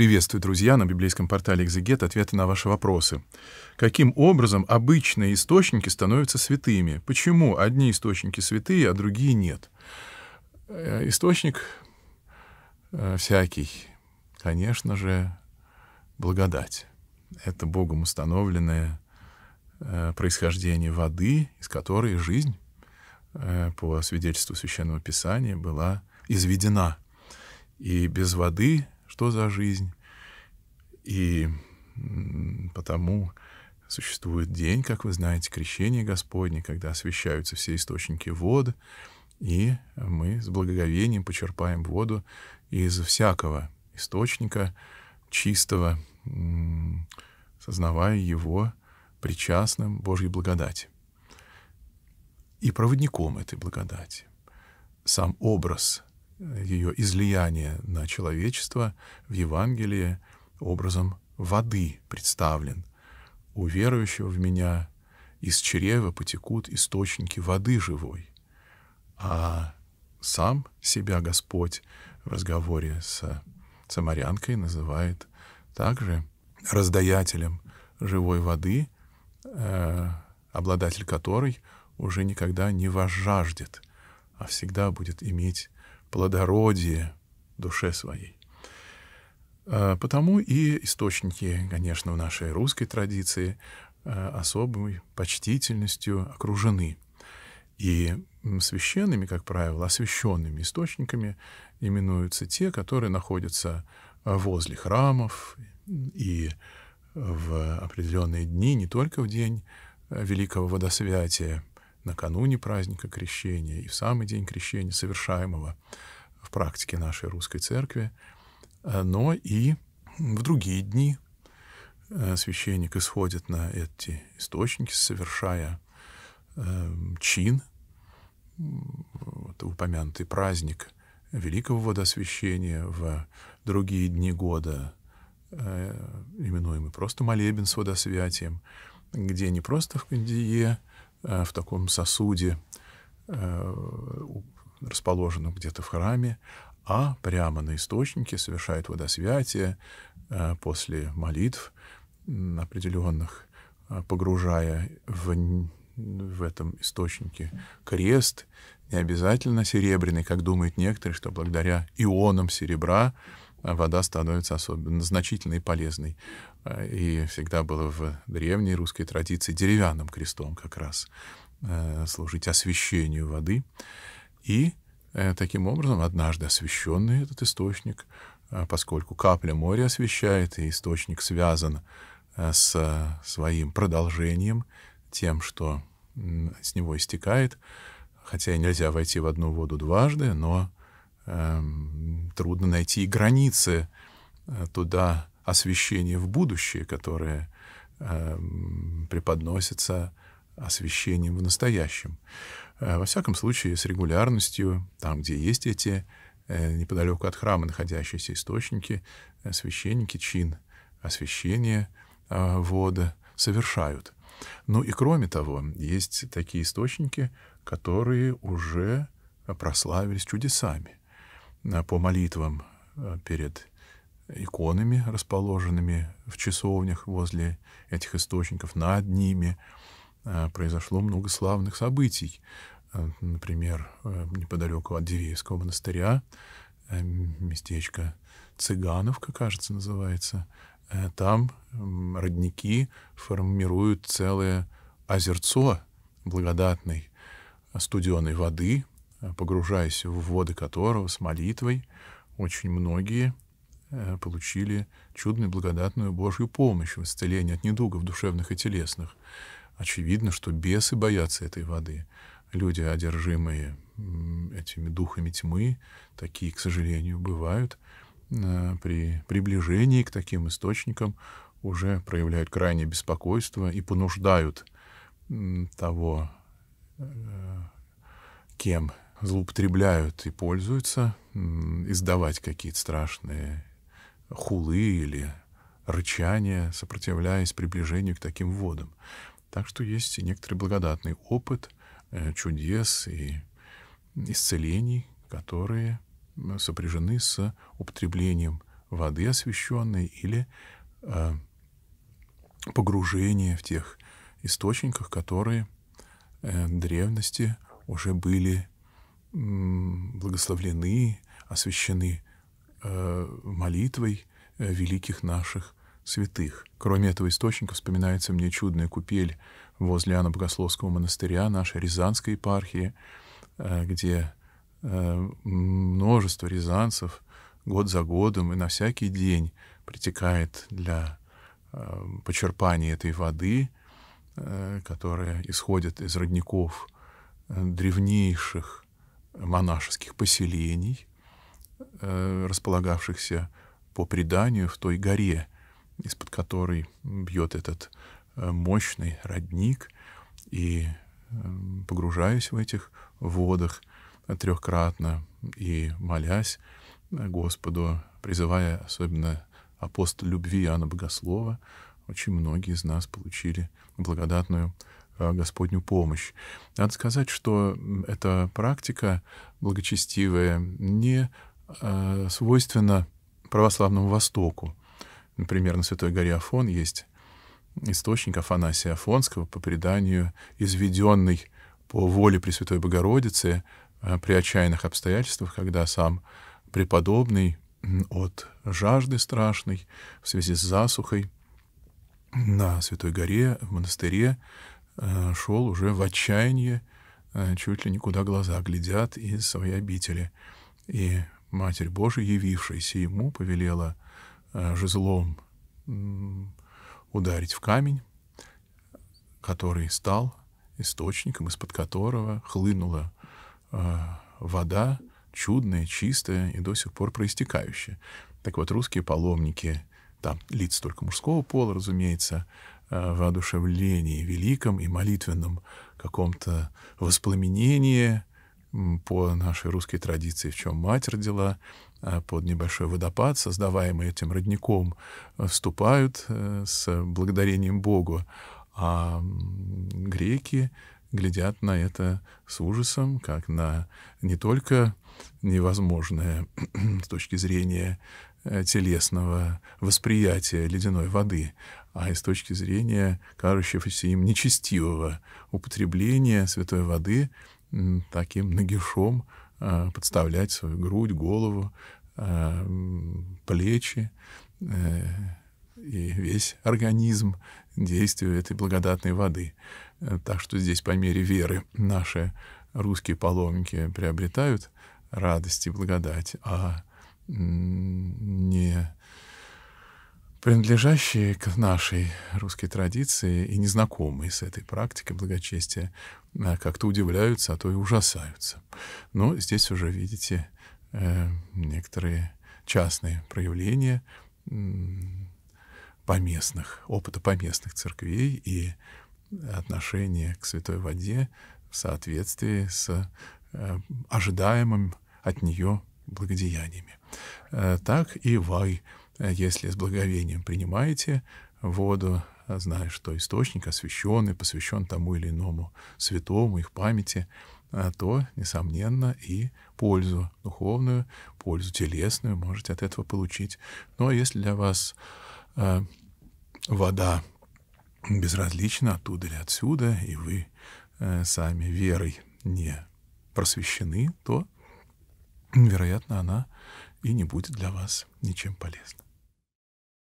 Приветствую, друзья, на библейском портале «Экзегет» ответы на ваши вопросы. Каким образом обычные источники становятся святыми? Почему одни источники святые, а другие нет? Э, источник э, всякий, конечно же, благодать. Это Богом установленное э, происхождение воды, из которой жизнь, по свидетельству Священного Писания, была изведена. И без воды что за жизнь. И потому существует день, как вы знаете, крещение Господне, когда освещаются все источники воды, и мы с благоговением почерпаем воду из всякого источника чистого, сознавая его причастным Божьей благодати и проводником этой благодати. Сам образ ее излияние на человечество в Евангелии образом воды представлен. У верующего в меня из чрева потекут источники воды живой. А сам себя Господь в разговоре с самарянкой называет также раздаятелем живой воды, э, обладатель которой уже никогда не возжаждет, а всегда будет иметь плодородие душе своей. А, потому и источники, конечно, в нашей русской традиции а, особой почтительностью окружены. И священными, как правило, освященными источниками именуются те, которые находятся а, возле храмов и в определенные дни, не только в день Великого Водосвятия, накануне праздника крещения и в самый день крещения, совершаемого в практике нашей русской церкви, э, но и в другие дни э, священник исходит на эти источники, совершая э, чин, вот упомянутый праздник Великого Водосвящения в другие дни года, именуемый просто молебен с водосвятием, где не просто в Кандие Э, в таком сосуде, э, расположенном где-то в храме, а прямо на источнике совершает водосвятие э, после молитв определенных, погружая в, в этом источнике крест, не обязательно серебряный, как думают некоторые, что благодаря ионам серебра а вода становится особенно значительной и полезной. А, и всегда было в древней русской традиции деревянным крестом как раз э, служить освещению воды. И э, таким образом однажды освещенный этот источник, а, поскольку капля моря освещает, и источник связан э, с своим продолжением, тем, что с него истекает, хотя и нельзя войти в одну воду дважды, но Эм, трудно найти границы э, туда освещения в будущее, которое эм, преподносится освещением в настоящем. Э, во всяком случае, с регулярностью, там, где есть эти э, неподалеку от храма находящиеся источники, священники, чин освящения вода совершают. Ну и кроме того, есть такие источники, которые уже прославились чудесами. Э, по молитвам э, перед иконами, расположенными в часовнях возле этих источников, над ними э, произошло много славных событий. Например, неподалеку от Дивейского монастыря, местечко Цыгановка, кажется, называется, там родники формируют целое озерцо благодатной студеной воды, погружаясь в воды которого с молитвой, очень многие э, получили чудную благодатную Божью помощь в исцелении от недугов душевных и телесных. Очевидно, что бесы боятся этой воды. Люди, одержимые этими духами тьмы, такие, к сожалению, бывают, э, при приближении к таким источникам уже проявляют крайнее беспокойство и понуждают того, э, кем злоупотребляют и пользуются, издавать какие-то страшные хулы или рычания, сопротивляясь приближению к таким водам. Так что есть и некоторый благодатный опыт э, чудес и исцелений, которые сопряжены с употреблением воды освященной или э, погружение в тех источниках, которые э, древности уже были благословлены, освящены э, молитвой э, великих наших святых. Кроме этого источника вспоминается мне чудная купель возле Иоанна Богословского монастыря нашей Рязанской епархии, э, где множество рязанцев год за годом и на всякий день притекает для почерпания этой воды, которая исходит из родников древнейших монашеских поселений, э, располагавшихся по преданию в той горе, из-под которой бьет этот э, мощный родник, и э, погружаясь в этих водах трехкратно и молясь Господу, призывая особенно апостол любви Иоанна Богослова, очень многие из нас получили благодатную Э, Господню помощь. Надо сказать, что эта практика благочестивая не э, свойственна православному Востоку. Например, на Святой горе Афон есть источник Афанасия Афонского, по преданию, изведенный по воле Пресвятой Богородицы э, при отчаянных обстоятельствах, когда сам преподобный от жажды страшной в связи с засухой на Святой горе, в монастыре, Э, шел уже в отчаянии, э, чуть ли никуда глаза глядят из своей обители. И Матерь Божия, явившаяся ему, повелела э, жезлом ударить в камень, который стал источником, из-под которого хлынула вода, чудная, чистая и до сих пор проистекающая. Так вот, русские паломники, там лиц только мужского пола, разумеется, Э, воодушевлении великом и молитвенном каком-то воспламенении по нашей русской традиции, в чем мать родила, а под небольшой водопад, создаваемый этим родником, э, вступают э, с благодарением Богу. А греки глядят на это с ужасом, как на не только невозможное с точки зрения телесного восприятия ледяной воды, а из точки зрения кажущегося им нечестивого употребления святой воды таким нагишом а, подставлять свою грудь, голову, а, плечи э, и весь организм действию этой благодатной воды. Э, так что здесь по мере веры наши русские паломники приобретают радость и благодать, а не принадлежащие к нашей русской традиции и незнакомые с этой практикой благочестия, э, как-то удивляются, а то и ужасаются. Но здесь уже видите э, некоторые частные проявления поместных, опыта поместных церквей и отношение к святой воде в соответствии с э, ожидаемым от нее благодеяниями. Так и Вай — если с благовением принимаете воду, зная, что источник освященный, посвящен тому или иному святому, их памяти, а, то, несомненно, и пользу духовную, пользу телесную можете от этого получить. Но если для вас э, вода безразлична оттуда или отсюда, и вы э, сами верой не просвещены, то, вероятно, она и не будет для вас ничем полезна.